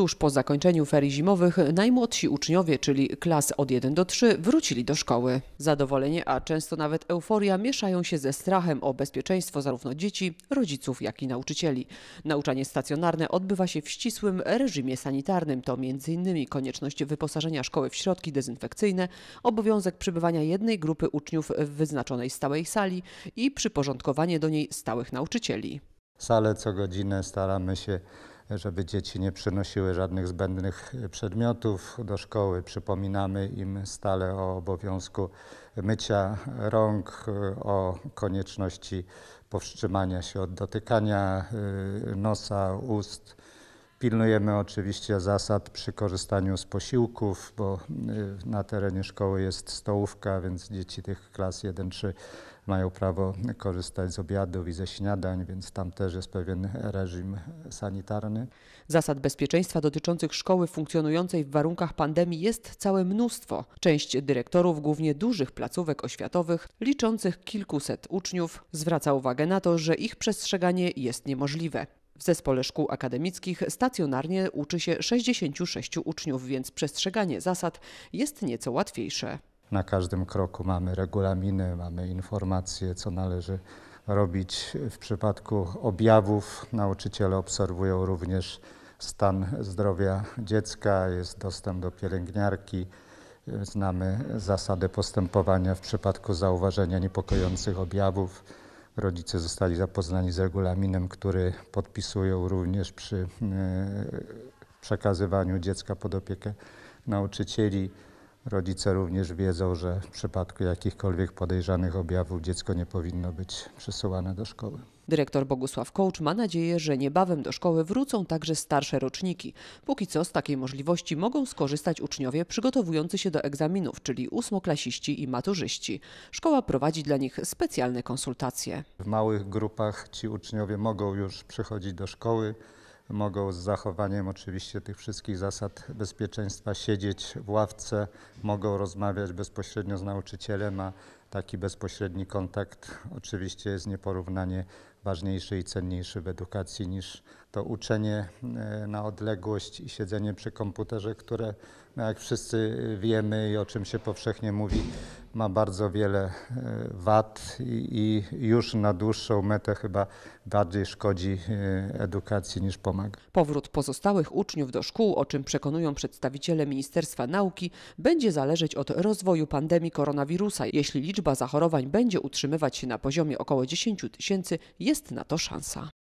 Tuż po zakończeniu ferii zimowych najmłodsi uczniowie, czyli klas od 1 do 3, wrócili do szkoły. Zadowolenie, a często nawet euforia mieszają się ze strachem o bezpieczeństwo zarówno dzieci, rodziców, jak i nauczycieli. Nauczanie stacjonarne odbywa się w ścisłym reżimie sanitarnym. To m.in. konieczność wyposażenia szkoły w środki dezynfekcyjne, obowiązek przybywania jednej grupy uczniów w wyznaczonej stałej sali i przyporządkowanie do niej stałych nauczycieli. Sale co godzinę staramy się żeby dzieci nie przynosiły żadnych zbędnych przedmiotów do szkoły. Przypominamy im stale o obowiązku mycia rąk, o konieczności powstrzymania się od dotykania y, nosa, ust. Pilnujemy oczywiście zasad przy korzystaniu z posiłków, bo y, na terenie szkoły jest stołówka, więc dzieci tych klas 1-3 mają prawo korzystać z obiadów i ze śniadań, więc tam też jest pewien reżim sanitarny. Zasad bezpieczeństwa dotyczących szkoły funkcjonującej w warunkach pandemii jest całe mnóstwo. Część dyrektorów, głównie dużych placówek oświatowych, liczących kilkuset uczniów, zwraca uwagę na to, że ich przestrzeganie jest niemożliwe. W zespole szkół akademickich stacjonarnie uczy się 66 uczniów, więc przestrzeganie zasad jest nieco łatwiejsze. Na każdym kroku mamy regulaminy, mamy informacje, co należy robić. W przypadku objawów nauczyciele obserwują również stan zdrowia dziecka, jest dostęp do pielęgniarki. Znamy zasady postępowania w przypadku zauważenia niepokojących objawów. Rodzice zostali zapoznani z regulaminem, który podpisują również przy e, przekazywaniu dziecka pod opiekę nauczycieli. Rodzice również wiedzą, że w przypadku jakichkolwiek podejrzanych objawów dziecko nie powinno być przesyłane do szkoły. Dyrektor Bogusław Kołcz ma nadzieję, że niebawem do szkoły wrócą także starsze roczniki. Póki co z takiej możliwości mogą skorzystać uczniowie przygotowujący się do egzaminów, czyli ósmoklasiści i maturzyści. Szkoła prowadzi dla nich specjalne konsultacje. W małych grupach ci uczniowie mogą już przychodzić do szkoły mogą z zachowaniem oczywiście tych wszystkich zasad bezpieczeństwa siedzieć w ławce, mogą rozmawiać bezpośrednio z nauczycielem, a taki bezpośredni kontakt oczywiście jest nieporównanie ważniejszy i cenniejszy w edukacji niż to uczenie e, na odległość i siedzenie przy komputerze, które, no jak wszyscy wiemy i o czym się powszechnie mówi, ma bardzo wiele e, wad i, i już na dłuższą metę chyba bardziej szkodzi e, edukacji niż pomaga. Powrót pozostałych uczniów do szkół, o czym przekonują przedstawiciele Ministerstwa Nauki, będzie zależeć od rozwoju pandemii koronawirusa. Jeśli liczba zachorowań będzie utrzymywać się na poziomie około 10 tysięcy, jest na to szansa.